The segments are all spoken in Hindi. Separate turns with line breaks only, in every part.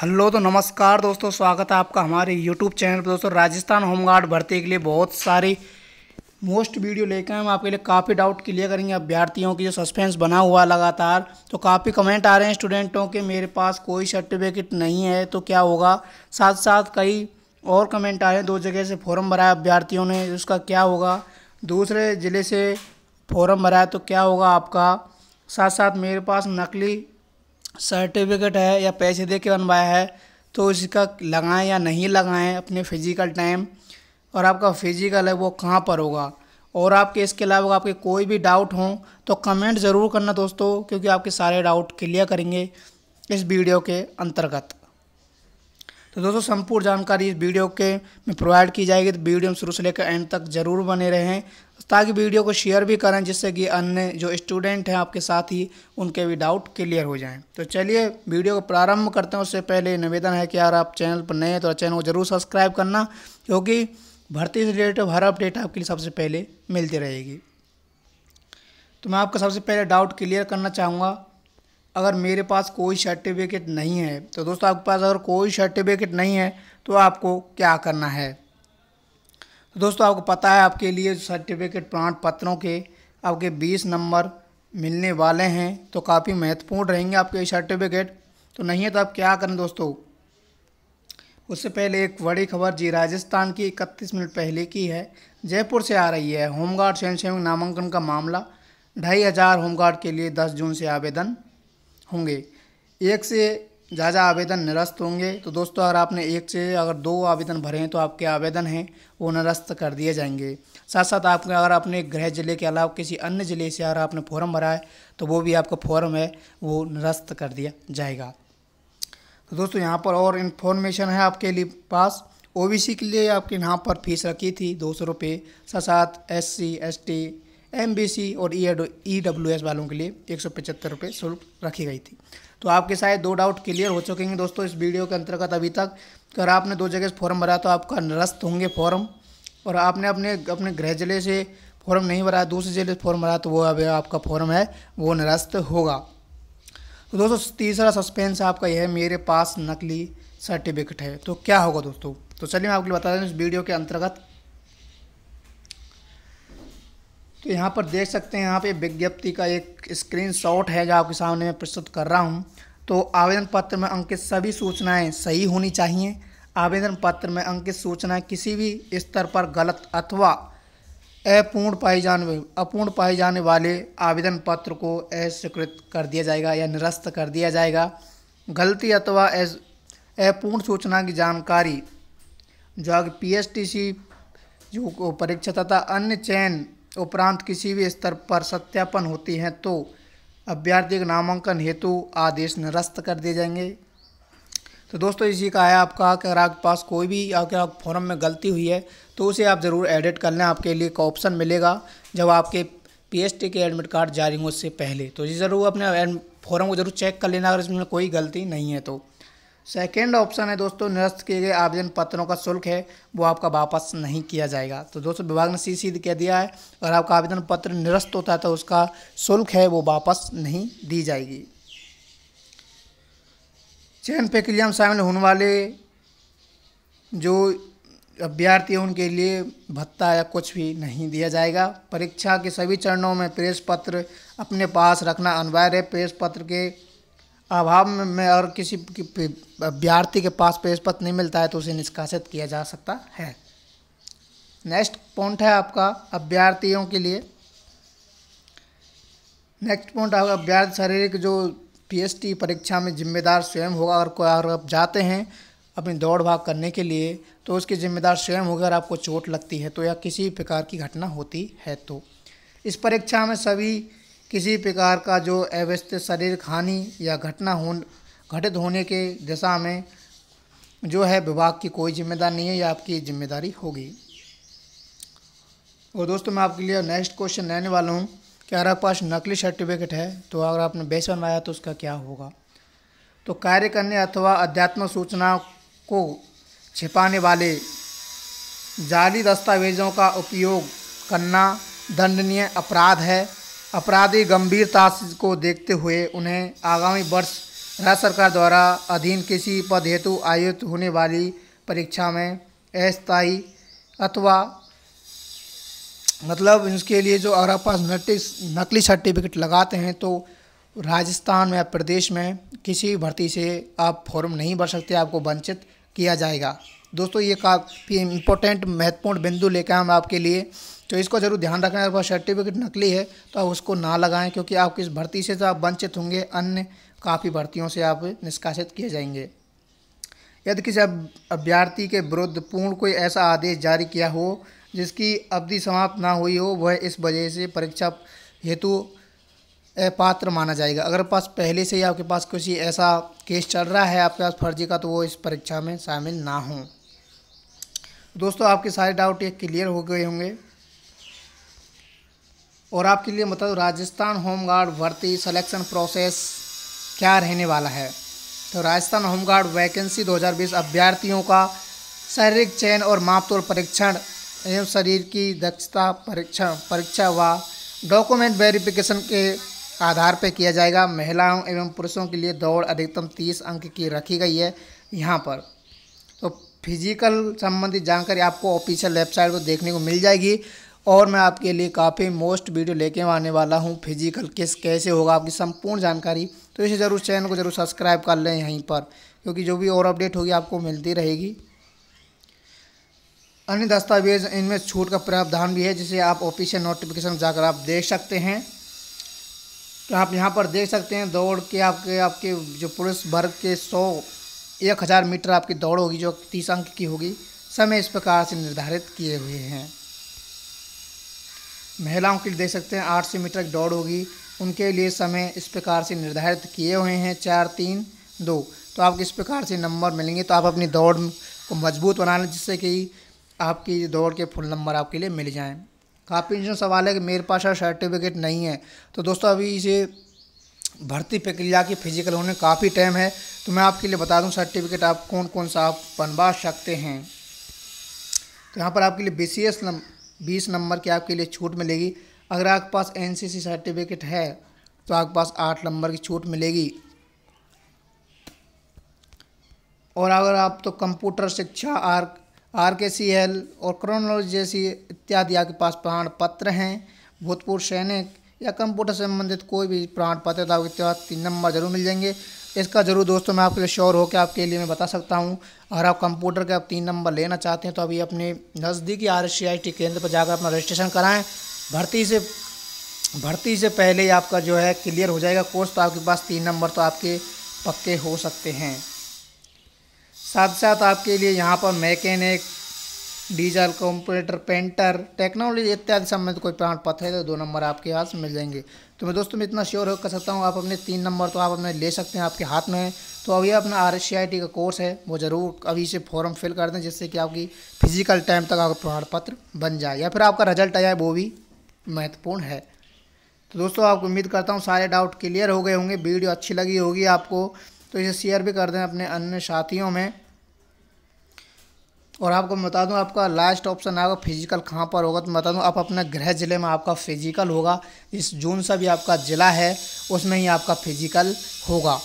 हेलो तो नमस्कार दोस्तों स्वागत है आपका हमारे यूट्यूब चैनल पर दोस्तों राजस्थान होमगार्ड भर्ती के लिए बहुत सारी मोस्ट वीडियो लेकर हम आपके लिए काफ़ी डाउट क्लियर करेंगे अभ्यर्थियों की जो सस्पेंस बना हुआ लगातार तो काफ़ी कमेंट आ रहे हैं स्टूडेंटों के मेरे पास कोई सर्टिफिकेट नहीं है तो क्या होगा साथ साथ कई और कमेंट आ रहे हैं दो जगह से फॉर्म भराया अभ्यर्थियों ने उसका क्या होगा दूसरे ज़िले से फॉर्म भराया तो क्या होगा आपका साथ साथ मेरे पास नकली सर्टिफिकेट है या पैसे दे के बनवाया है तो इसका लगाएं या नहीं लगाएं अपने फिज़िकल टाइम और आपका फिज़िकल है वो कहाँ पर होगा और आपके इसके अलावा आपके कोई भी डाउट हों तो कमेंट ज़रूर करना दोस्तों क्योंकि आपके सारे डाउट क्लियर करेंगे इस वीडियो के अंतर्गत तो दोस्तों संपूर्ण जानकारी इस वीडियो के में प्रोवाइड की जाएगी तो वीडियो में शुरू से लेकर एंड तक जरूर बने रहें ताकि वीडियो को शेयर भी करें जिससे कि अन्य जो स्टूडेंट हैं आपके साथ ही उनके भी डाउट क्लियर हो जाएं तो चलिए वीडियो को प्रारंभ करते हैं उससे पहले निवेदन है कि यार आप चैनल पर नए हैं तो चैनल को ज़रूर सब्सक्राइब करना क्योंकि भर्ती से रिलेटेड हर अपडेट आपके लिए सबसे पहले मिलती रहेगी तो मैं आपका सबसे पहले डाउट क्लियर करना चाहूँगा अगर मेरे पास कोई सर्टिफिकेट नहीं है तो दोस्तों आपके पास अगर कोई सर्टिफिकेट नहीं है तो आपको क्या करना है तो दोस्तों आपको पता है आपके लिए सर्टिफिकेट प्रमाण पत्रों के आपके बीस नंबर मिलने वाले हैं तो काफ़ी महत्वपूर्ण रहेंगे आपके सर्टिफिकेट तो नहीं है तो आप क्या करें दोस्तों उससे पहले एक बड़ी खबर जी राजस्थान की 31 मिनट पहले की है जयपुर से आ रही है होमगार्ड स्वयंसेवक नामांकन का मामला ढाई हज़ार होमगार्ड के लिए दस जून से आवेदन होंगे एक से ज़्यादा आवेदन निरस्त होंगे तो दोस्तों अगर आपने एक से अगर दो आवेदन भरे हैं तो आपके आवेदन हैं वो निरस्त कर दिए जाएंगे साथ साथ आपके अगर अपने गृह जिले के अलावा किसी अन्य ज़िले से अगर आपने फॉर्म भरा है तो वो भी आपका फॉर्म है वो निरस्त कर दिया जाएगा तो दोस्तों यहाँ पर और इन्फॉर्मेशन है आपके लिए पास ओ के लिए आपके यहाँ पर फीस रखी थी दो सौ रुपये साथ साथ S C M B C और ई डब्ल्यू एस वालों के लिए एक सौ पचहत्तर रुपये शुल्क रखी गई थी तो आपके शायद दो डाउट क्लियर हो चुके हैं दोस्तों इस वीडियो के अंतर्गत अभी तक तो अगर आपने दो जगह फॉर्म भरा तो आपका निरस्त होंगे फॉर्म और आपने अपने अपने गृह जिले से फॉर्म नहीं भरा दूसरे जिले से फॉर्म भरा तो वो अभी आपका फॉर्म है वो निरस्त होगा तो दोस्तों तीसरा सस्पेंस आपका यह है मेरे पास नकली सर्टिफिकेट है तो क्या होगा दोस्तों तो चलिए मैं आपके लिए बता दें इस वीडियो के अंतर्गत तो यहाँ पर देख सकते हैं यहाँ पे विज्ञप्ति का एक स्क्रीनशॉट है जो आपके सामने मैं प्रस्तुत कर रहा हूँ तो आवेदन पत्र में अंकित सभी सूचनाएं सही होनी चाहिए आवेदन पत्र में अंकित सूचनाएं किसी भी स्तर पर गलत अथवा अपूर्ण पाई जाने अपूर्ण पाए जाने वाले आवेदन पत्र को अस्वीकृत कर दिया जाएगा या निरस्त कर दिया जाएगा गलती अथवा अपूर्ण सूचना की जानकारी जो आगे पी टी सी जो परीक्षा तथा अन्य चयन उपरांत किसी भी स्तर पर सत्यापन होती हैं तो अभ्यर्थी के नामांकन हेतु आदेश निरस्त कर दिए जाएंगे तो दोस्तों इसी का है आपका कि अगर आपके पास कोई भी आपके फॉर्म में गलती हुई है तो उसे आप ज़रूर एडिट कर लें आपके लिए एक ऑप्शन मिलेगा जब आपके पीएसटी के एडमिट कार्ड जारी हो उससे पहले तो जी ज़रूर अपने फॉर्म को ज़रूर चेक कर लेना अगर इसमें कोई गलती नहीं है तो सेकेंड ऑप्शन है दोस्तों निरस्त किए गए आवेदन पत्रों का शुल्क है वो आपका वापस नहीं किया जाएगा तो दोस्तों विभाग ने सीधी सीधी कह दिया है अगर आपका आवेदन पत्र निरस्त होता है तो उसका शुल्क है वो वापस नहीं दी जाएगी चयन प्रक्रिया में शामिल होने वाले जो अभ्यर्थी हैं उनके लिए भत्ता या कुछ भी नहीं दिया जाएगा परीक्षा के सभी चरणों में प्रेस पत्र अपने पास रखना अनिवार्य है प्रेस पत्र के अभाव में और किसी अभ्यार्थी के पास पेश पत्र नहीं मिलता है तो उसे निष्कासित किया जा सकता है नेक्स्ट पॉइंट है आपका अभ्यार्थियों के लिए नेक्स्ट पॉइंट आपका अभ्यार्थी शारीरिक जो पीएसटी परीक्षा में जिम्मेदार स्वयं होगा और कोई और आप जाते हैं अपनी दौड़ भाग करने के लिए तो उसकी जिम्मेदार स्वयं होगा अगर आपको चोट लगती है तो या किसी प्रकार की घटना होती है तो इस परीक्षा में सभी किसी प्रकार का जो अव्यवस्थित शरीर हानि या घटना हो घटित होने के दिशा में जो है विभाग की कोई जिम्मेदारी नहीं है या आपकी जिम्मेदारी होगी और दोस्तों मैं आपके लिए नेक्स्ट क्वेश्चन लेने वाला हूँ कि अगर आपके पास नकली सर्टिफिकेट है तो अगर आपने बेस बनवाया तो उसका क्या होगा तो कार्य करने अथवा अध्यात्म सूचना को छिपाने वाले जाली दस्तावेजों का उपयोग करना दंडनीय अपराध है अपराधी गंभीरता को देखते हुए उन्हें आगामी वर्ष राज्य सरकार द्वारा अधीन किसी पद हेतु आयोजित होने वाली परीक्षा में अस्थायी अथवा मतलब इसके लिए जो अगर पास नकली सर्टिफिकेट लगाते हैं तो राजस्थान में या प्रदेश में किसी भर्ती से आप फॉर्म नहीं भर सकते आपको वंचित किया जाएगा दोस्तों ये काफ़ी इम्पोर्टेंट महत्वपूर्ण बिंदु लेकर हम आपके लिए तो इसको जरूर ध्यान रखना अगर सर्टिफिकेट नकली है तो आप उसको ना लगाएं क्योंकि आप किस भर्ती से तो आप वंचित होंगे अन्य काफ़ी भर्तियों से आप निष्कासित किए जाएंगे यदि किसी अभ्यर्थी के विरुद्ध पूर्ण कोई ऐसा आदेश जारी किया हो जिसकी अवधि समाप्त ना हुई हो वह इस वजह से परीक्षा हेतु अपात्र माना जाएगा अगर पास पहले से ही आपके पास किसी ऐसा केस चल रहा है आपके पास फर्जी का तो वो इस परीक्षा में शामिल ना हों दोस्तों आपके सारे डाउट ये क्लियर हो गए होंगे और आपके लिए मतलब राजस्थान होमगार्ड भर्ती सिलेक्शन प्रोसेस क्या रहने वाला है तो राजस्थान होमगार्ड वैकेंसी 2020 अभ्यर्थियों का शारीरिक चयन और मापतोल परीक्षण एवं शरीर की दक्षता परीक्षण परीक्षा व डॉक्यूमेंट वेरिफिकेशन के आधार पर किया जाएगा महिलाओं एवं पुरुषों के लिए दौड़ अधिकतम तीस अंक की रखी गई है यहाँ पर तो फिजिकल संबंधित जानकारी आपको ऑफिशियल वेबसाइट को देखने को मिल जाएगी और मैं आपके लिए काफ़ी मोस्ट वीडियो लेके आने वाला हूँ फिजिकल किस कैसे होगा आपकी संपूर्ण जानकारी तो इसे ज़रूर चैनल को ज़रूर सब्सक्राइब कर लें यहीं पर क्योंकि जो भी और अपडेट होगी आपको मिलती रहेगी अन्य दस्तावेज इनमें छूट का प्रावधान भी है जिसे आप ऑफिशियल नोटिफिकेशन जाकर आप देख सकते हैं तो आप यहाँ पर देख सकते हैं दौड़ के आपके आपके जो पुरुष वर्ग के सौ एक हज़ार मीटर आपकी दौड़ होगी जो तीस अंक की होगी समय इस प्रकार से निर्धारित किए हुए हैं महिलाओं के लिए देख सकते हैं आठ सौ मीटर की दौड़ होगी उनके लिए समय इस प्रकार से निर्धारित किए हुए हैं चार तीन दो तो आपको इस प्रकार से नंबर मिलेंगे तो आप अपनी दौड़ को मजबूत बना लें जिससे कि आपकी दौड़ के फुल नंबर आपके लिए मिल जाएँ काफ़ी इंटरेस्ट सवाल है कि मेरे पास सर्टिफिकेट नहीं है तो दोस्तों अभी इसे भर्ती प्रक्रिया की फिजिकल होने काफ़ी टाइम है तो मैं आपके लिए बता दूं सर्टिफिकेट आप कौन कौन सा आप बनवा सकते हैं तो यहाँ पर आपके लिए बी सी एस बीस नंबर की आपके लिए छूट मिलेगी अगर आपके पास एन सर्टिफिकेट है तो आपके पास आठ नंबर की छूट मिलेगी और अगर आप तो कंप्यूटर शिक्षा आर आर के सी एल और क्रोनोलॉजी जैसी इत्यादि आपके पास प्रमाण पत्र हैं भूतपूर्व सैनिक या कंप्यूटर संबंधित कोई भी प्रमाण पत्र तो आपके तीन नंबर जरूर मिल जाएंगे इसका ज़रूर दोस्तों मैं आपके लिए श्योर हो आपके लिए मैं बता सकता हूँ अगर आप कंप्यूटर के आप तीन नंबर लेना चाहते हैं तो अभी अपने नज़दीकी आर केंद्र पर जाकर अपना रजिस्ट्रेशन कराएँ भर्ती से भर्ती से पहले ही आपका जो है क्लियर हो जाएगा कोर्स तो आपके पास तीन नंबर तो आपके पक्के हो सकते हैं साथ साथ आपके लिए यहाँ पर mechanic diesel computer painter technology इत्यादि संबंधित कोई प्रमाण पत्र है तो दो नंबर आपके पास मिल जाएंगे तो मैं दोस्तों मैं इतना श्योर हो कर सकता हूँ आप अपने तीन नंबर तो आप अपने ले सकते हैं आपके हाथ में तो अभी अपना आर का कोर्स है वो ज़रूर अभी से फॉर्म फिल कर दें जिससे कि आपकी फिजिकल टाइम तक आपका प्रमाण पत्र बन जाए या फिर आपका रिजल्ट आ जाए वो भी महत्वपूर्ण है तो दोस्तों आपको उम्मीद करता हूँ सारे डाउट क्लियर हो गए होंगे वीडियो अच्छी लगी होगी आपको तो इसे शेयर भी कर दें अपने अन्य साथियों में और आपको बता दूं आपका लास्ट ऑप्शन आएगा फिजिकल कहाँ पर होगा तो बता दूं आप अपने गृह जिले में आपका फिजिकल होगा इस जून सा भी आपका ज़िला है उसमें ही आपका फिजिकल होगा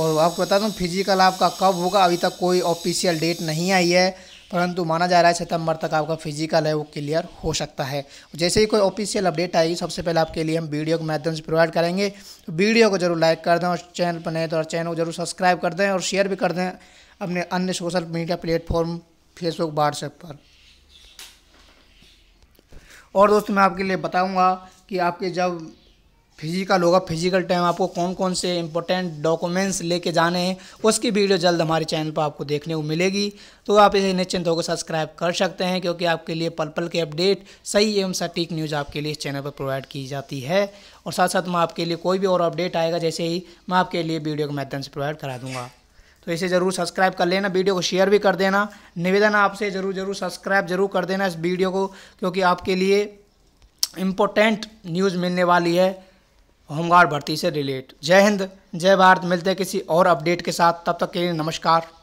और आपको बता दूं फिजिकल आपका कब होगा अभी तक कोई ऑफिशियल डेट नहीं आई है परंतु माना जा रहा है सितंबर तक आपका फिजिकल है वो क्लियर हो सकता है जैसे ही कोई ऑफिशियल अपडेट आएगी सबसे पहले आपके लिए हम वीडियो के माध्यम से प्रोवाइड करेंगे तो वीडियो को जरूर लाइक कर दें और चैनल पर नए तो चैनल को जरूर सब्सक्राइब कर दें और शेयर भी कर दें अपने अन्य social media platform Facebook WhatsApp पर और दोस्त मैं आपके लिए बताऊंगा कि आपके जब फिजिकल होगा फिजिकल टाइम आपको कौन कौन से इम्पोर्टेंट डॉक्यूमेंट्स लेके जाने हैं उसकी वीडियो जल्द हमारे चैनल पर आपको देखने को मिलेगी तो आप इसे निश्चिंत होकर सब्सक्राइब कर सकते हैं क्योंकि आपके लिए पल पल के अपडेट सही एवं सटीक न्यूज़ आपके लिए इस चैनल पर प्रोवाइड की जाती है और साथ साथ मैं आपके लिए कोई भी और अपडेट आएगा जैसे ही मैं आपके लिए वीडियो के माध्यम से प्रोवाइड करा दूँगा तो इसे ज़रूर सब्सक्राइब कर लेना वीडियो को शेयर भी कर देना निवेदन आपसे ज़रूर ज़रूर सब्सक्राइब ज़रूर कर देना इस वीडियो को क्योंकि आपके लिए इम्पोर्टेंट न्यूज़ मिलने वाली है होमगार्ड भर्ती से रिलेट जय हिंद जय भारत मिलते हैं किसी और अपडेट के साथ तब तक के लिए नमस्कार